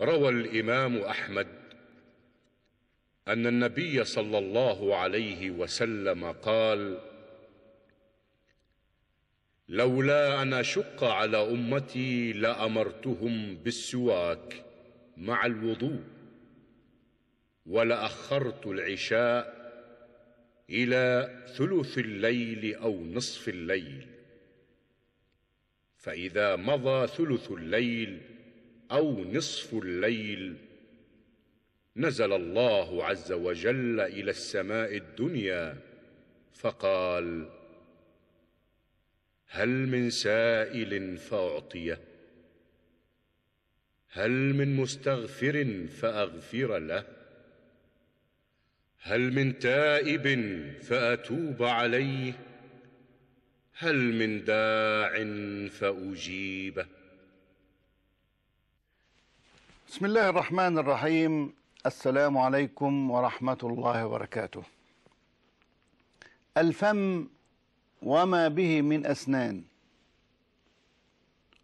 روى الامام احمد ان النبي صلى الله عليه وسلم قال لولا ان اشق على امتي لامرتهم بالسواك مع الوضوء ولاخرت العشاء الى ثلث الليل او نصف الليل فاذا مضى ثلث الليل أو نصف الليل نزل الله عز وجل إلى السماء الدنيا فقال هل من سائل فأعطيه هل من مستغفر فأغفر له هل من تائب فأتوب عليه هل من داع فأجيبه بسم الله الرحمن الرحيم السلام عليكم ورحمة الله وبركاته الفم وما به من أسنان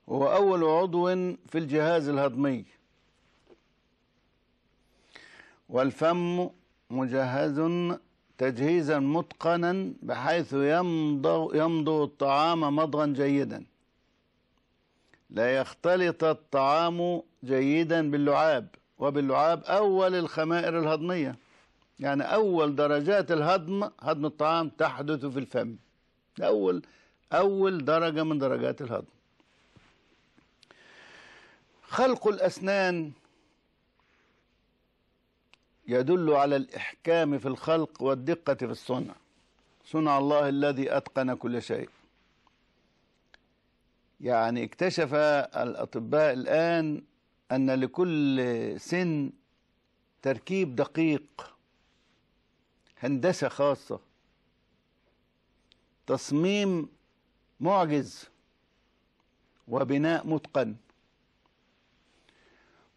هو أول عضو في الجهاز الهضمي والفم مجهز تجهيزا متقنا بحيث يمضغ, يمضغ الطعام مضغا جيدا لا يختلط الطعام جيدا باللعاب وباللعاب أول الخمائر الهضمية يعني أول درجات الهضم هضم الطعام تحدث في الفم أول أول درجة من درجات الهضم خلق الأسنان يدل على الإحكام في الخلق والدقة في الصنع صنع الله الذي أتقن كل شيء يعني اكتشف الأطباء الآن أن لكل سن تركيب دقيق هندسة خاصة تصميم معجز وبناء متقن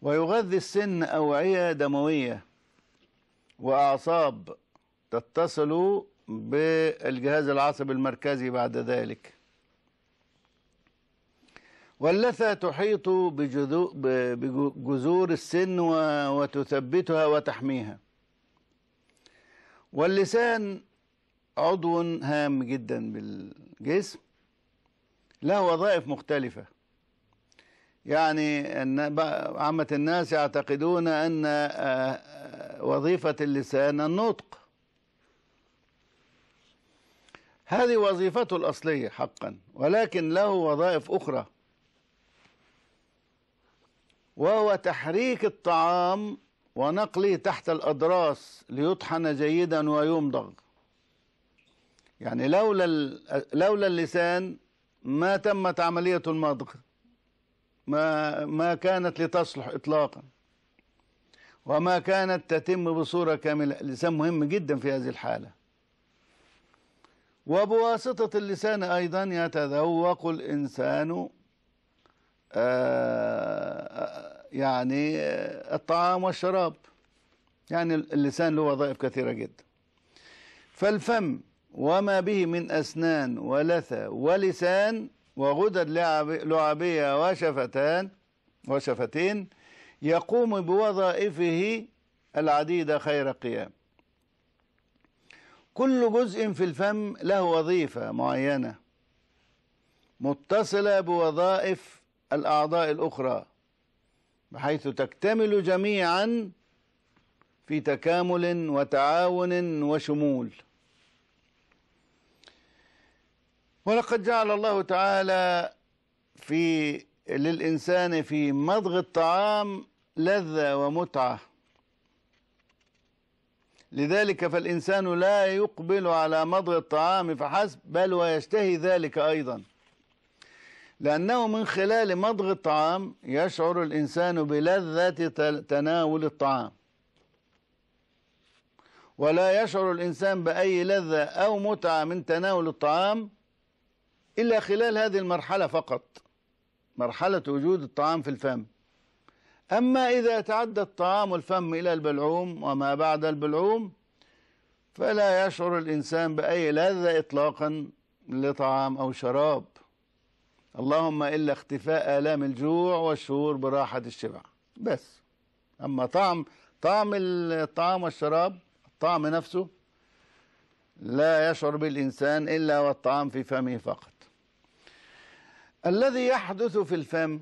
ويغذي السن أوعية دموية وأعصاب تتصل بالجهاز العصبي المركزي بعد ذلك واللثة تحيط بجذور السن وتثبتها وتحميها واللسان عضو هام جدا بالجسم له وظائف مختلفة يعني أن عامة الناس يعتقدون أن آه، آه، وظيفة اللسان النطق هذه وظيفته الأصلية حقا ولكن له وظائف أخرى وهو تحريك الطعام ونقله تحت الأضراس ليطحن جيدا ويمضغ يعني لولا لولا اللسان ما تمت عملية المضغ ما ما كانت لتصلح إطلاقا وما كانت تتم بصورة كاملة اللسان مهم جدا في هذه الحالة وبواسطة اللسان أيضا يتذوق الإنسان آه، آه، يعني آه، الطعام والشراب يعني اللسان له وظائف كثيرة جدا فالفم وما به من أسنان ولثة ولسان وغدد لعبية وشفتان وشفتين يقوم بوظائفه العديدة خير قيام كل جزء في الفم له وظيفة معينة متصلة بوظائف الأعضاء الأخرى بحيث تكتمل جميعا في تكامل وتعاون وشمول ولقد جعل الله تعالى في للإنسان في مضغ الطعام لذة ومتعة لذلك فالإنسان لا يقبل على مضغ الطعام فحسب بل ويشتهي ذلك أيضاً لأنه من خلال مضغ الطعام يشعر الإنسان بلذة تناول الطعام ولا يشعر الإنسان بأي لذة أو متعة من تناول الطعام إلا خلال هذه المرحلة فقط مرحلة وجود الطعام في الفم أما إذا تعدى الطعام الفم إلى البلعوم وما بعد البلعوم فلا يشعر الإنسان بأي لذة إطلاقا لطعام أو شراب اللهم إلا اختفاء آلام الجوع والشعور براحة الشبع بس أما طعم طعم الطعام والشراب الطعم نفسه لا يشعر به الإنسان إلا والطعام في فمه فقط الذي يحدث في الفم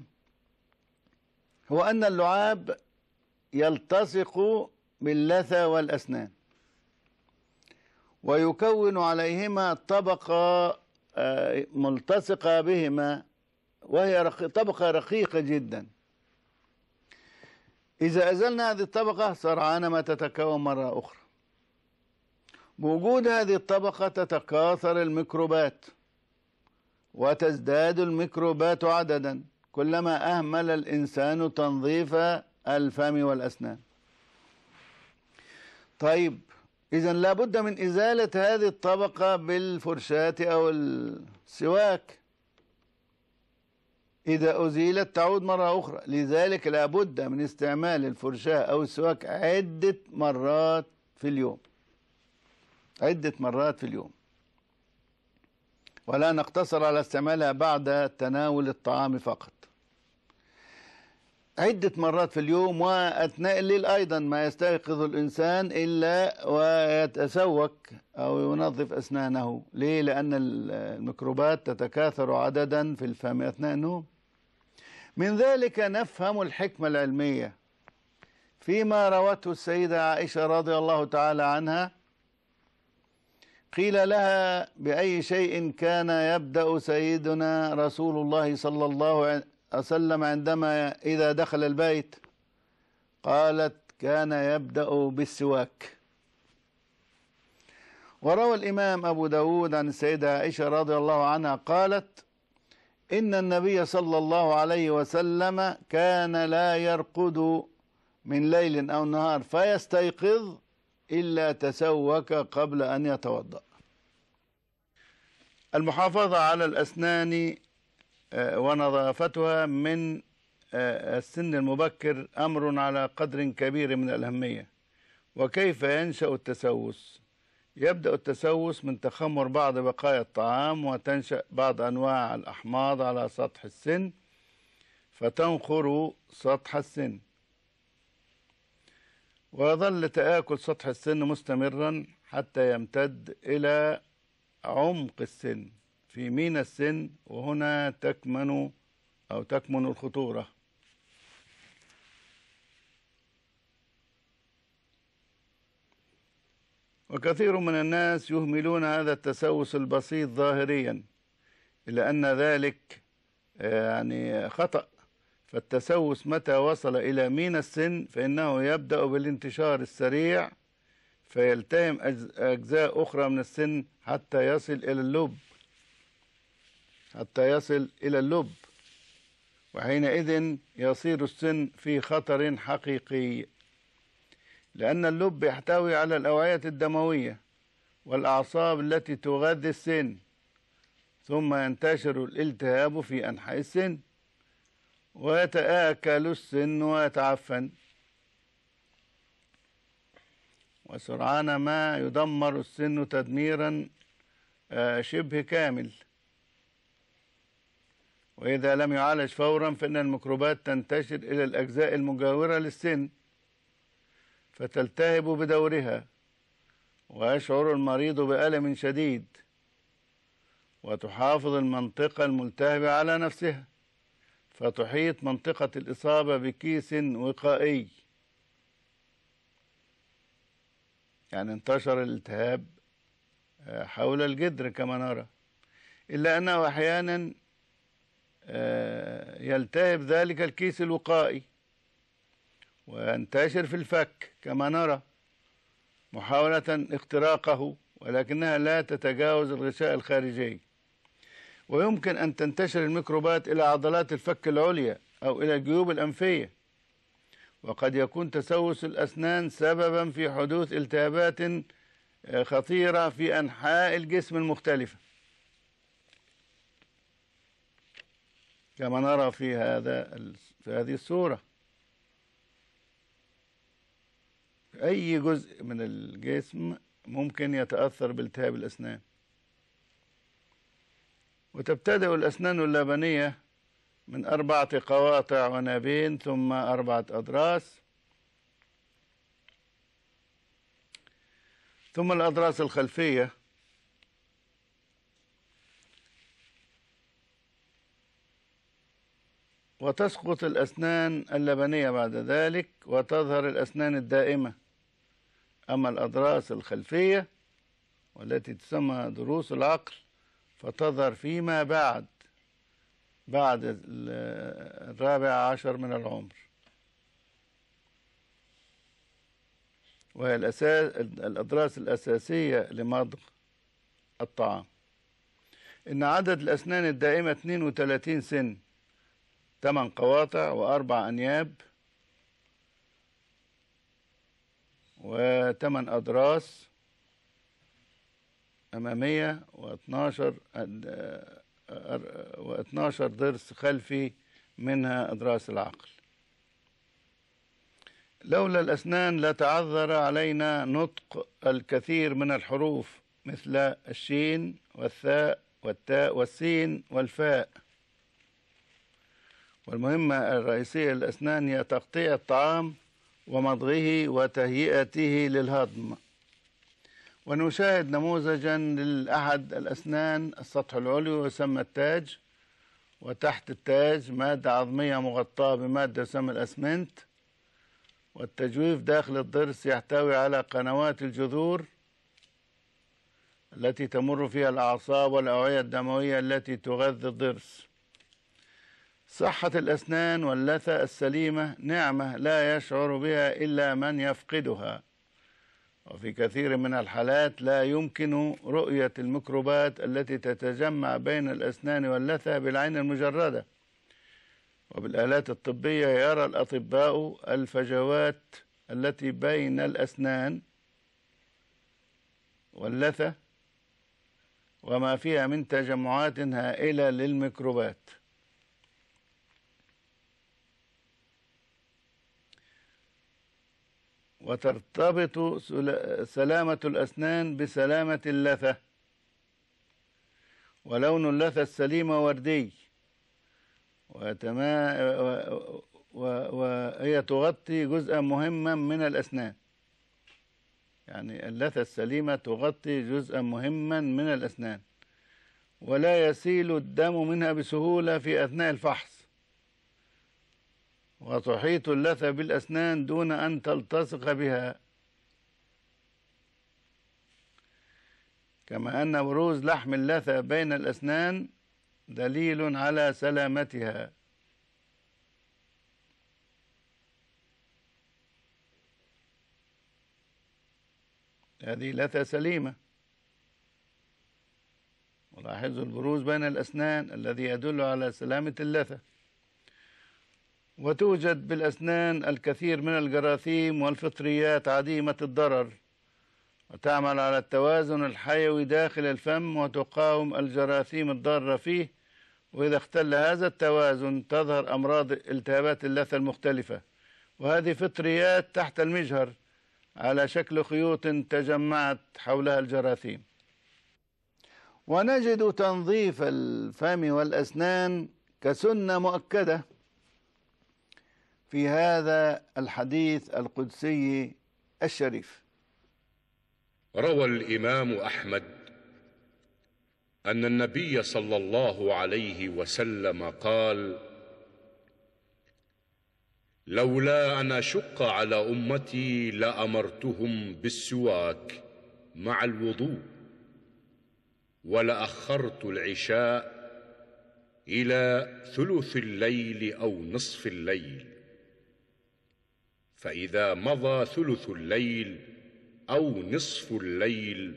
هو أن اللعاب يلتصق باللثة والأسنان ويكون عليهما طبقة ملتصقة بهما وهي طبقة رقيقة جدا إذا أزلنا هذه الطبقة سرعان ما تتكون مرة أخرى بوجود هذه الطبقة تتكاثر الميكروبات وتزداد الميكروبات عددا كلما أهمل الإنسان تنظيف الفم والأسنان طيب إذا لابد من إزالة هذه الطبقة بالفرشاة أو السواك إذا أزيلت تعود مرة أخرى لذلك لابد من استعمال الفرشاة أو السواك عدة مرات في اليوم عدة مرات في اليوم ولا نقتصر على استعمالها بعد تناول الطعام فقط عدة مرات في اليوم وأثناء الليل أيضا ما يستيقظ الإنسان إلا ويتسوك أو ينظف أسنانه ليه؟ لأن الميكروبات تتكاثر عددا في الفم أثناء النوم من ذلك نفهم الحكمة العلمية فيما روته السيدة عائشة رضي الله تعالى عنها قيل لها بأي شيء كان يبدأ سيدنا رسول الله صلى الله أسلم عندما إذا دخل البيت قالت كان يبدأ بالسواك وروى الإمام أبو داود عن السيدة عائشة رضي الله عنها قالت إن النبي صلى الله عليه وسلم كان لا يرقد من ليل أو نهار فيستيقظ إلا تسوك قبل أن يتوضأ المحافظة على الأسنان آه، ونظافتها من آه، السن المبكر أمر على قدر كبير من الأهمية وكيف ينشأ التسوس يبدأ التسوس من تخمر بعض بقايا الطعام وتنشأ بعض أنواع الأحماض على سطح السن فتنخر سطح السن ويظل تآكل سطح السن مستمرا حتى يمتد إلى عمق السن في مينا السن وهنا تكمن أو تكمن الخطورة وكثير من الناس يهملون هذا التسوس البسيط ظاهريا إلا أن ذلك آه، يعني خطأ فالتسوس متى وصل إلى مين السن فإنه يبدأ بالانتشار السريع فيلتهم أجزاء أخرى من السن حتى يصل إلى اللب حتى يصل إلى اللب وحينئذ يصير السن في خطر حقيقي لأن اللب يحتوي على الأوعية الدموية والأعصاب التي تغذي السن ثم ينتشر الالتهاب في أنحاء السن ويتآكل السن ويتعفن وسرعان ما يدمر السن تدميرا آه، شبه كامل وإذا لم يعالج فورا فإن الميكروبات تنتشر إلى الأجزاء المجاورة للسن فتلتهب بدورها ويشعر المريض بألم شديد وتحافظ المنطقة الملتهبة على نفسها فتحيط منطقة الإصابة بكيس وقائي يعني انتشر الالتهاب آه، حول الجدر كما نرى إلا أنه أحيانا آه، يلتهب ذلك الكيس الوقائي وينتشر في الفك كما نرى محاولة اختراقه ولكنها لا تتجاوز الغشاء الخارجي ويمكن أن تنتشر الميكروبات إلى عضلات الفك العليا أو إلى الجيوب الأنفية وقد يكون تسوس الأسنان سببا في حدوث التهابات آه، خطيرة في أنحاء الجسم المختلفة كما نرى في هذا في هذه الصورة أي جزء من الجسم ممكن يتأثر بالتهاب الأسنان وتبتدئ الأسنان اللبنية من أربعة قواطع ونابين ثم أربعة أضراس ثم الأضراس الخلفية وتسقط الأسنان اللبنية بعد ذلك وتظهر الأسنان الدائمة أما الأضراس الخلفية والتي تسمى ضروس العقل فتظهر فيما بعد بعد الرابع عشر من العمر وهي الأساس الأضراس الأساسية لمضغ الطعام إن عدد الأسنان الدائمة 32 سن ثمان قواطع وأربع أنياب وثمان أدراس أمامية واتناشر واتناشر ضرس خلفي منها أدراس العقل لولا الأسنان لتعذر علينا نطق الكثير من الحروف مثل الشين والثاء والتاء والسين والفاء والمهمة الرئيسية للأسنان هي تقطيع الطعام ومضغه وتهيئته للهضم ونشاهد نموذجا لأحد الأسنان السطح العلوي يسمى التاج وتحت التاج مادة عظمية مغطاة بمادة تسمى الأسمنت والتجويف داخل الضرس يحتوي على قنوات الجذور التي تمر فيها الأعصاب والأوعية الدموية التي تغذي الضرس صحة الأسنان واللثة السليمة نعمة لا يشعر بها إلا من يفقدها وفي كثير من الحالات لا يمكن رؤية الميكروبات التي تتجمع بين الأسنان واللثة بالعين المجردة وبالآلات الطبية يرى الأطباء الفجوات التي بين الأسنان واللثة وما فيها من تجمعات هائلة للميكروبات وترتبط سلامة الأسنان بسلامة اللثة ولون اللثة السليمة وردي وتما وهي تغطي جزءا مهما من الأسنان يعني اللثة السليمة تغطي جزءا مهما من الأسنان ولا يسيل الدم منها بسهولة في أثناء الفحص وتحيط اللثة بالأسنان دون أن تلتصق بها كما أن بروز لحم اللثة بين الأسنان دليل على سلامتها هذه لثة سليمة ولاحظوا البروز بين الأسنان الذي يدل على سلامة اللثة وتوجد بالأسنان الكثير من الجراثيم والفطريات عديمة الضرر وتعمل على التوازن الحيوي داخل الفم وتقاوم الجراثيم الضارة فيه وإذا اختل هذا التوازن تظهر أمراض التهابات اللثة المختلفة وهذه فطريات تحت المجهر على شكل خيوط تجمعت حولها الجراثيم ونجد تنظيف الفم والأسنان كسنة مؤكدة في هذا الحديث القدسي الشريف روى الامام احمد ان النبي صلى الله عليه وسلم قال لولا ان اشق على امتي لامرتهم بالسواك مع الوضوء ولاخرت العشاء الى ثلث الليل او نصف الليل فاذا مضى ثلث الليل او نصف الليل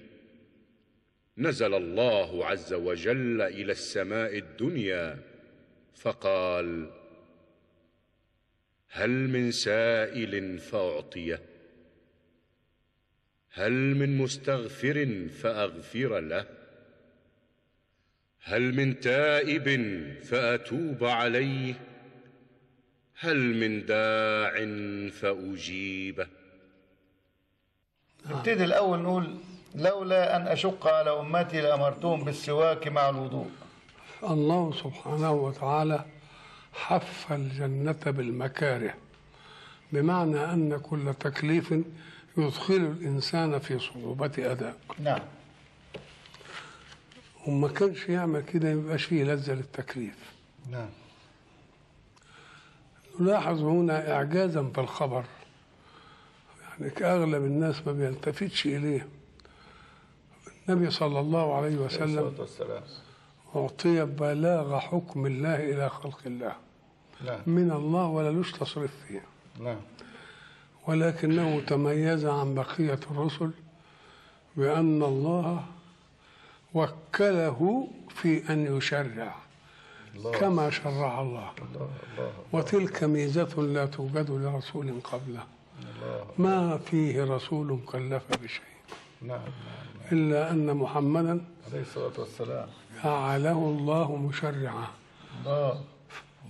نزل الله عز وجل الى السماء الدنيا فقال هل من سائل فاعطيه هل من مستغفر فاغفر له هل من تائب فاتوب عليه هل من داع فأجيبه نبتدي آه. الأول نقول لولا أن أشق على أمتي لأمرتهم بالسواك مع الوضوء الله سبحانه وتعالى حف الجنة بالمكاره بمعنى أن كل تكليف يدخل الإنسان في صعوبة أداء نعم وما كانش يعمل كده يبقاش فيه لذة للتكليف نعم نلاحظ هنا إعجازا في الخبر يعني أغلب الناس ما بيلتفتش إليه النبي صلى الله عليه وسلم أعطي بلاغ حكم الله إلى خلق الله لا. نعم. من الله ولا لوش تصرف فيه لا. نعم. ولكنه تميز عن بقية الرسل بأن الله وكله في أن يشرع كما شرع الله, الله, الله وتلك ميزة لا توجد لرسول قبله ما فيه رسول كلف بشيء نعم،, نعم،, نعم إلا أن محمدا عليه الصلاة والسلام جعله الله مشرعا الله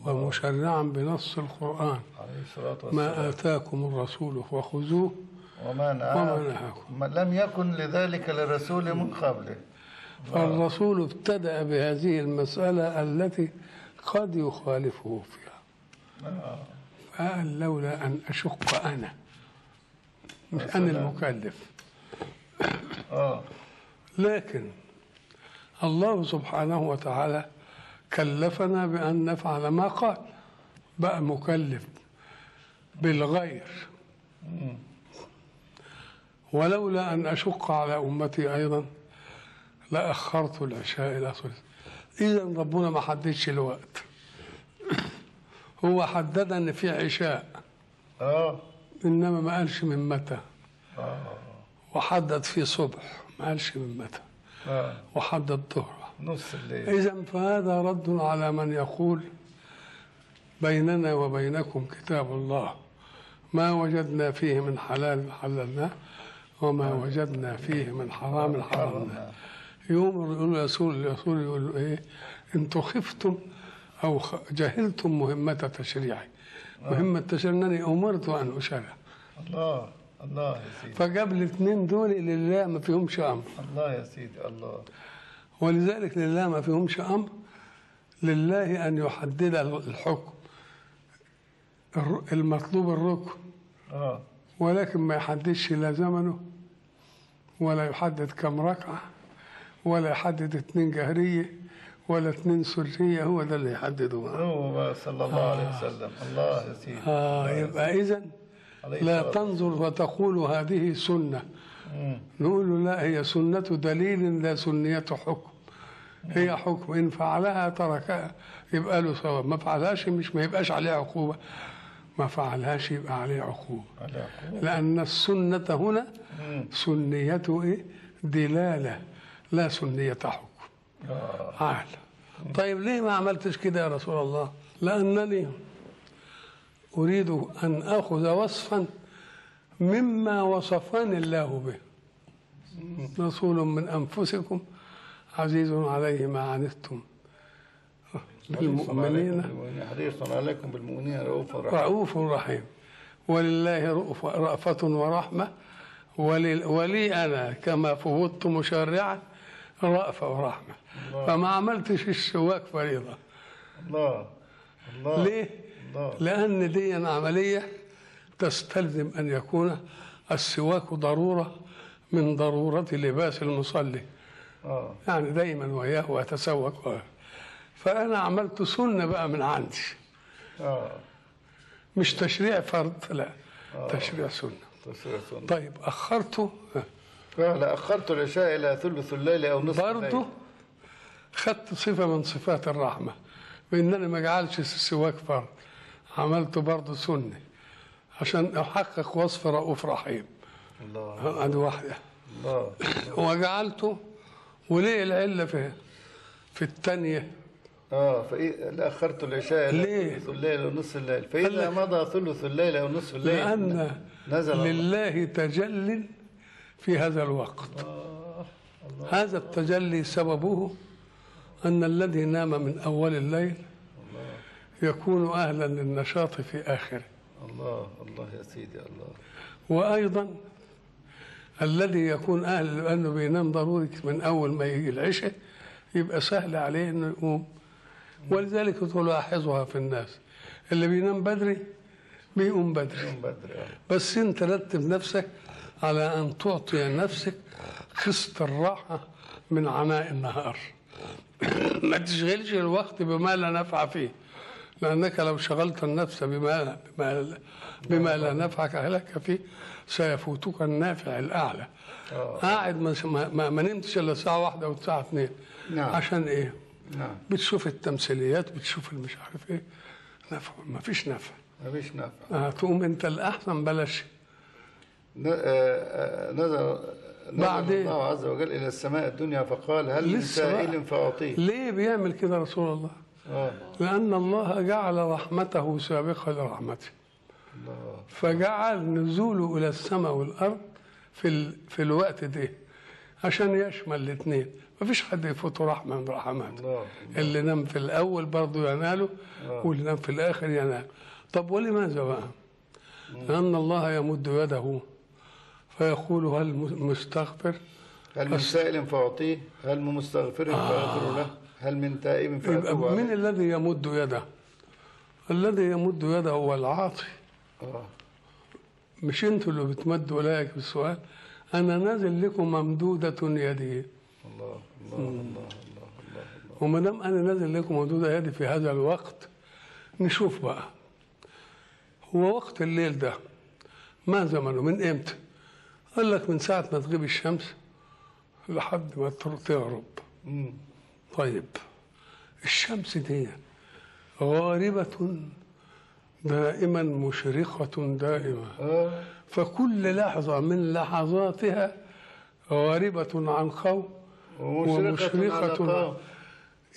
ومشرعا بنص القرآن عليه الصلاة والسلام ما آتاكم الرسول فخذوه وما نهاكم لم يكن لذلك لرسول من قبله فالرسول ابتدأ بهذه المسألة التي قد يخالفه فيها فقال لولا أن أشق أنا مش أنا المكلف آه. لكن الله سبحانه وتعالى كلفنا بأن نفعل ما قال بقى مكلف بالغير ولولا أن أشق على أمتي أيضا اخرت العشاء إلى ثلث إذا ربنا ما حددش الوقت هو حدد إن في عشاء آه إنما ما قالش من متى آه وحدد في صبح ما قالش من متى آه وحدد ظهر نص الليل إذا فهذا رد على من يقول بيننا وبينكم كتاب الله ما وجدنا فيه من حلال حللناه وما آه. وجدنا فيه من حرام آه. حرمناه يوم يقول رسول الرسول يقول له ايه انتم خفتم او جهلتم مهمه تشريعي آه. مهمه التشريع انني امرت ان اشرع الله الله يا سيدي فجاب الاثنين دول لله ما فيهمش امر الله يا سيدي الله ولذلك لله ما فيهمش امر لله ان يحدد الحكم المطلوب الركن اه ولكن ما يحددش لا زمنه ولا يحدد كم ركعه ولا يحدد اثنين جهريه ولا اثنين سريه هو ده اللي يحدده هو صلى الله آه. عليه وسلم الله يسير اه يبقى اذا لا تنظر وتقول هذه سنه نقول لا هي سنه دليل لا سنيه حكم هي حكم ان فعلها تركها يبقى له ثواب ما فعلهاش مش ما يبقاش عليه عقوبه ما فعلهاش يبقى عليه عقوبه لان السنه هنا سنيته ايه دلاله لا سنية تحكم عقل آه. آه. طيب ليه ما عملتش كده يا رسول الله لأنني أريد أن أخذ وصفا مما وصفني الله به رسول من أنفسكم عزيز عليه ما عنتم بالمؤمنين حريص عليكم بالمؤمنين رؤوف رحيم رؤوف رحيم ولله رأفة ورحمة ولي, ولي أنا كما فوضت مشرعا رأفة ورحمة الله. فما عملتش السواك فريضة الله الله ليه؟ الله. لأن دي عملية تستلزم أن يكون السواك ضرورة من ضرورة لباس المصلي آه. يعني دايما وياه وأتسوق وياه. فأنا عملت سنة بقى من عندي آه. مش تشريع فرض لا آه. تشريع سنة تشريع سنة طيب أخرته لا أخرت العشاء إلى ثلث الليل أو نصف الليل برضه خدت صفة من صفات الرحمة بأنني ما أجعلش السواك فرض عملته برضه سنة عشان أحقق وصف رؤوف رحيم الله أدي واحدة الله وجعلته وليه العلة في في الثانية اه فايه اخرت العشاء ليه؟ ثلث الليل نصف الليل فاذا مضى ثلث الليل او نصف الليل لان نزل لله تجل في هذا الوقت هذا التجلي سببه أن الذي نام من أول الليل يكون أهلا للنشاط في آخره الله الله يا سيدي الله وأيضا الذي يكون أهل لأنه بينام ضروري من أول ما يجي العشاء يبقى سهل عليه إنه يقوم ولذلك تلاحظها في الناس اللي بينام بدري بيقوم بدري آه. بس أنت رتب نفسك على أن تعطي نفسك قسط الراحة من عناء النهار ما تشغلش الوقت بما لا نفع فيه لأنك لو شغلت النفس بما بما, بما لا نفع لك فيه سيفوتك النافع الأعلى آه. قاعد ما, ما, ما نمتش إلا الساعة واحدة والساعة اتنين نعم. عشان إيه؟ نعم. بتشوف التمثيليات بتشوف المش عارف إيه نفع ما فيش نفع ما فيش نفع تقوم أنت الأحسن بلاش نزل آه، آه، بعد إيه؟ الله عز وجل إلى السماء الدنيا فقال هل من سائل فأعطيه ليه بيعمل كده رسول الله آه. لأن الله جعل رحمته سابقة لرحمته الله. فجعل نزوله إلى السماء والأرض في, ال... في الوقت ده عشان يشمل الاثنين مفيش حد يفوته رحمة من رحماته اللي نام في الأول برضه يناله آه. واللي نام في الآخر يناله طب ولماذا بقى؟ لأن الله يمد يده فيقول هل مستغفر هل من سائل فأعطيه هل من مستغفر آه. فأغفر له هل من تائب فأتوب من الذي يمد يده الذي يمد يده هو العاطي آه. مش انتوا اللي بتمدوا ايديك بالسؤال انا نازل لكم ممدوده يدي الله الله الله الله الله وما دام انا نازل لكم ممدوده يدي في هذا الوقت نشوف بقى هو وقت الليل ده ما زمنه من امتى؟ قال لك من ساعة ما تغيب الشمس لحد ما تغرب طيب الشمس دي غاربة دائما مشرقة دائما آه. فكل لحظة من لحظاتها غاربة عن قوم ومشرقة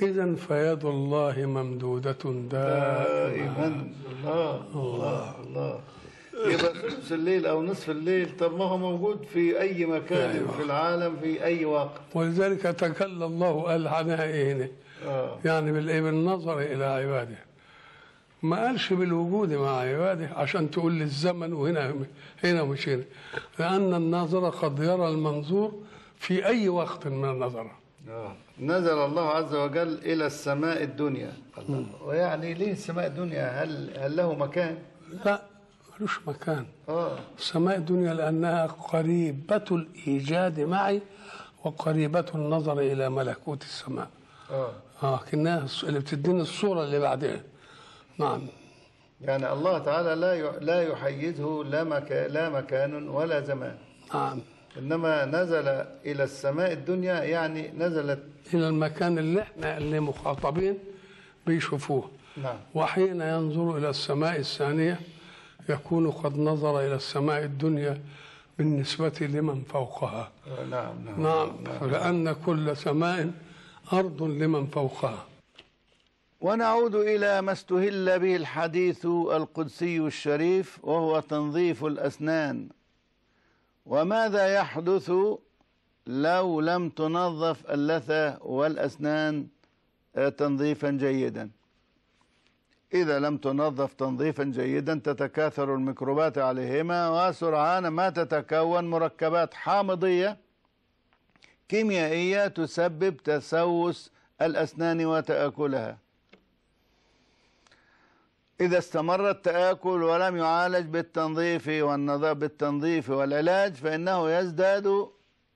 إذا فيد الله ممدودة دائما, دائما. الله الله, الله. يبقى ثلث الليل او نصف الليل طب ما هو موجود في اي مكان أيوة. في العالم في اي وقت ولذلك تكلم الله العناء هنا آه. يعني إيه، بالنظر الى عباده ما قالش بالوجود مع عباده عشان تقول لي الزمن وهنا هنا مش هنا لان الناظر قد يرى المنظور في اي وقت من النظره آه. نزل الله عز وجل الى السماء الدنيا ويعني ليه السماء الدنيا هل هل له مكان لا ملوش مكان آه. سماء الدنيا لأنها قريبة الإيجاد معي وقريبة النظر إلى ملكوت السماء آه. آه كأنها اللي بتديني الصورة اللي بعدها نعم يعني الله تعالى لا لا يحيده لا مكان لا مكان ولا زمان نعم انما نزل الى السماء الدنيا يعني نزلت الى المكان اللي احنا اللي مخاطبين بيشوفوه نعم وحين ينظر الى السماء الثانيه يكون قد نظر إلى السماء الدنيا بالنسبة لمن فوقها نعم نعم, نعم. نعم. لأن كل سماء أرض لمن فوقها ونعود إلى ما استهل به الحديث القدسي الشريف وهو تنظيف الأسنان وماذا يحدث لو لم تنظف اللثة والأسنان آه، تنظيفا جيدا إذا لم تنظف تنظيفا جيدا تتكاثر الميكروبات عليهما وسرعان ما تتكون مركبات حامضية كيميائية تسبب تسوس الأسنان وتآكلها إذا استمر التآكل ولم يعالج بالتنظيف والنظر بالتنظيف والعلاج فإنه يزداد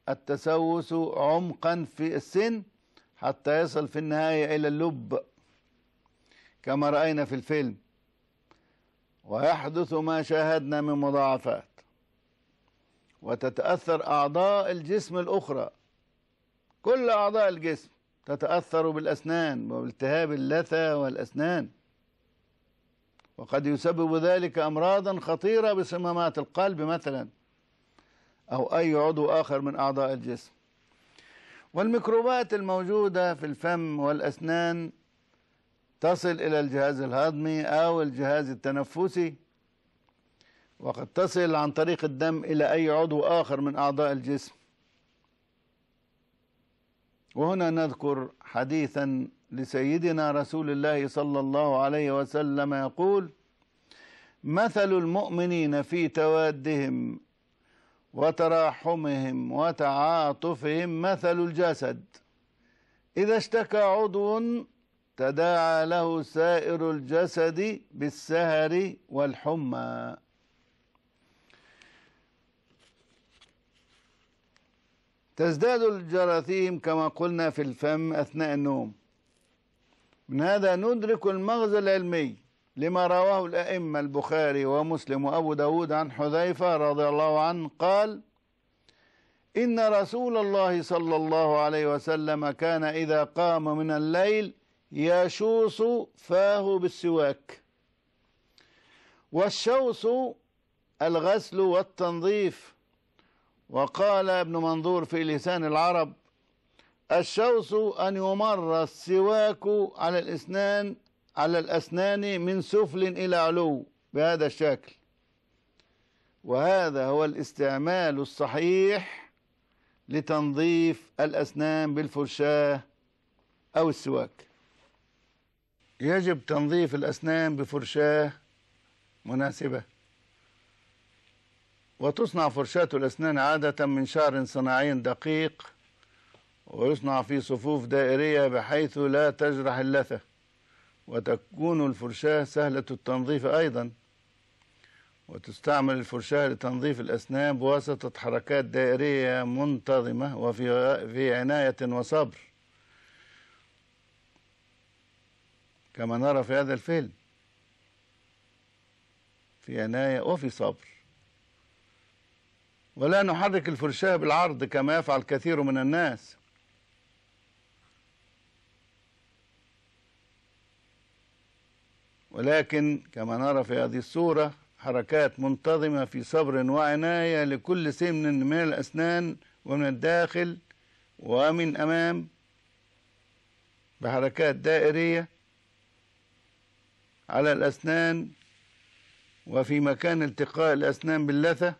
التسوس عمقا في السن حتى يصل في النهاية إلى اللب كما رأينا في الفيلم ويحدث ما شاهدنا من مضاعفات وتتأثر أعضاء الجسم الأخرى كل أعضاء الجسم تتأثر بالأسنان والتهاب اللثة والأسنان وقد يسبب ذلك أمراضا خطيرة بصمامات القلب مثلا أو أي عضو آخر من أعضاء الجسم والميكروبات الموجودة في الفم والأسنان تصل إلى الجهاز الهضمي أو الجهاز التنفسي وقد تصل عن طريق الدم إلى أي عضو آخر من أعضاء الجسم وهنا نذكر حديثا لسيدنا رسول الله صلى الله عليه وسلم يقول مثل المؤمنين في توادهم وتراحمهم وتعاطفهم مثل الجسد إذا اشتكى عضو تداعى له سائر الجسد بالسهر والحمى تزداد الجراثيم كما قلنا في الفم أثناء النوم من هذا ندرك المغزى العلمي لما رواه الأئمة البخاري ومسلم وأبو داود عن حذيفة رضي الله عنه قال إن رسول الله صلى الله عليه وسلم كان إذا قام من الليل يشوص فاه بالسواك والشوص الغسل والتنظيف وقال ابن منظور في لسان العرب الشوص أن يمر السواك على الأسنان على الأسنان من سفل إلى علو بهذا الشكل وهذا هو الاستعمال الصحيح لتنظيف الأسنان بالفرشاة أو السواك يجب تنظيف الأسنان بفرشاة مناسبة وتصنع فرشاة الأسنان عادة من شعر صناعي دقيق ويصنع في صفوف دائرية بحيث لا تجرح اللثة وتكون الفرشاة سهلة التنظيف أيضا وتستعمل الفرشاة لتنظيف الأسنان بواسطة حركات دائرية منتظمة وفي عناية وصبر كما نرى في هذا الفيلم في عناية وفي صبر ولا نحرك الفرشاة بالعرض كما يفعل كثير من الناس ولكن كما نرى في هذه الصورة حركات منتظمة في صبر وعناية لكل سمن من الأسنان ومن الداخل ومن أمام بحركات دائرية على الأسنان وفي مكان التقاء الأسنان باللثة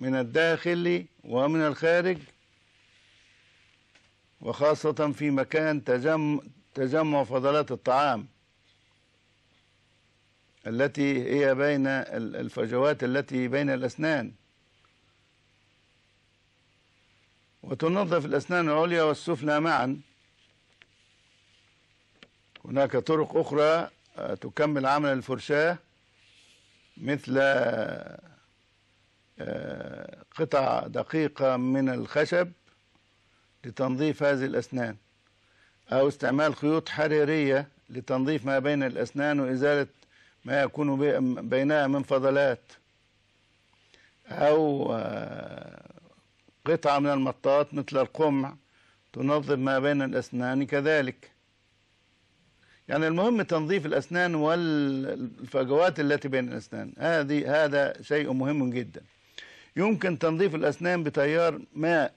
من الداخل ومن الخارج وخاصة في مكان تجمع, تجمع فضلات الطعام التي هي بين الفجوات التي بين الأسنان وتنظف الأسنان العليا والسفلى معا هناك طرق أخرى تكمل عمل الفرشاة مثل آه، آه، قطع دقيقة من الخشب لتنظيف هذه الأسنان أو استعمال خيوط حريرية لتنظيف ما بين الأسنان وإزالة ما يكون بينها من فضلات أو آه، قطعة من المطاط مثل القمع تنظف ما بين الأسنان كذلك يعني المهم تنظيف الأسنان والفجوات التي بين الأسنان هذه هذا شيء مهم جدا يمكن تنظيف الأسنان بتيار ماء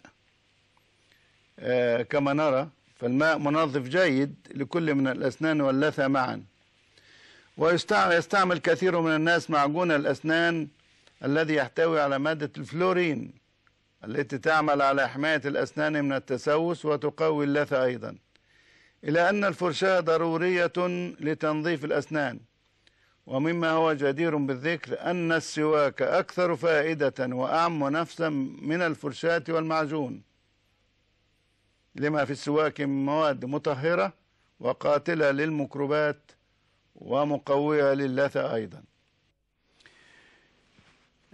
آه كما نرى فالماء منظف جيد لكل من الأسنان واللثة معا ويستعمل كثير من الناس معجون الأسنان الذي يحتوي على مادة الفلورين التي تعمل على حماية الأسنان من التسوس وتقوي اللثة أيضا إلى أن الفرشاة ضرورية لتنظيف الأسنان ومما هو جدير بالذكر أن السواك أكثر فائدة وأعم نفسا من الفرشاة والمعجون لما في السواك من مواد مطهرة وقاتلة للميكروبات ومقوية للثة أيضا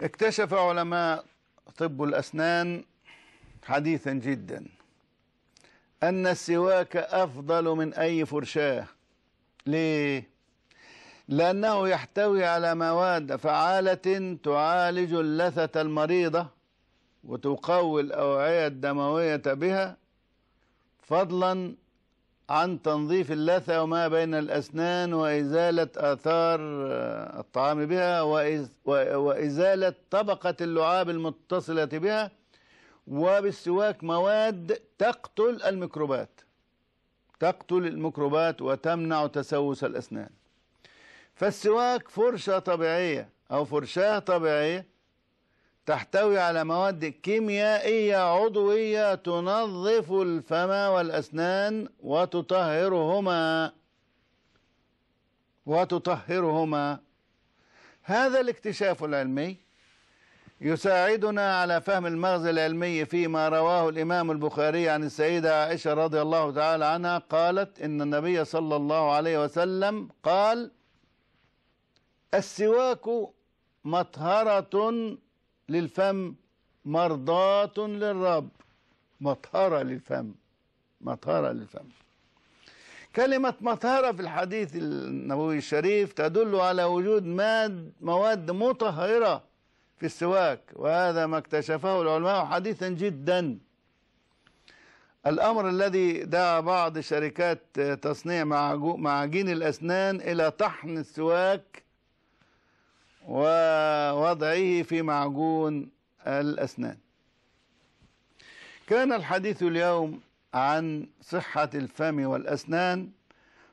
اكتشف علماء طب الأسنان حديثا جدا أن السواك أفضل من أي فرشاة ليه؟ لأنه يحتوي على مواد فعالة تعالج اللثة المريضة وتقوي الأوعية الدموية بها فضلا عن تنظيف اللثة وما بين الأسنان وإزالة آثار الطعام بها وإزالة طبقة اللعاب المتصلة بها وبالسواك مواد تقتل الميكروبات تقتل الميكروبات وتمنع تسوس الأسنان فالسواك فرشة طبيعية أو فرشاة طبيعية تحتوي على مواد كيميائية عضوية تنظف الفم والأسنان وتطهرهما وتطهرهما هذا الاكتشاف العلمي يساعدنا على فهم المغزى العلمي فيما رواه الإمام البخاري عن السيدة عائشة رضي الله تعالى عنها قالت إن النبي صلى الله عليه وسلم قال السواك مطهرة للفم مرضاة للرب مطهرة للفم مطهرة للفم كلمة مطهرة في الحديث النبوي الشريف تدل على وجود مواد مطهرة في السواك وهذا ما اكتشفه العلماء حديثا جدا الأمر الذي دعا بعض شركات تصنيع معاجين الأسنان إلى طحن السواك ووضعه في معجون الأسنان كان الحديث اليوم عن صحة الفم والأسنان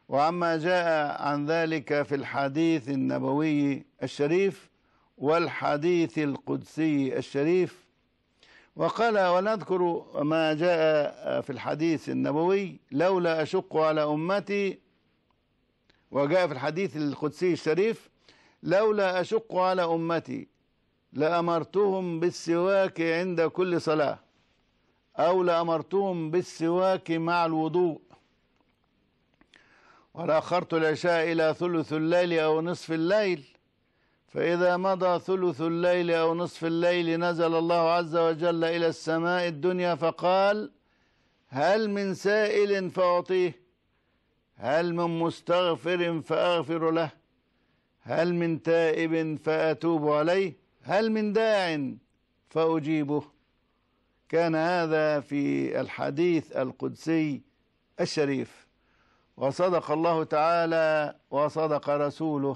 وعما جاء عن ذلك في الحديث النبوي الشريف والحديث القدسي الشريف وقال ونذكر ما جاء في الحديث النبوي لولا أشق على أمتي وجاء في الحديث القدسي الشريف لولا أشق على أمتي لأمرتهم بالسواك عند كل صلاة أو لأمرتهم بالسواك مع الوضوء ولأخرت العشاء إلى ثلث الليل أو نصف الليل فإذا مضى ثلث الليل أو نصف الليل نزل الله عز وجل إلى السماء الدنيا فقال هل من سائل فأعطيه هل من مستغفر فأغفر له هل من تائب فأتوب عليه هل من داع فأجيبه كان هذا في الحديث القدسي الشريف وصدق الله تعالى وصدق رسوله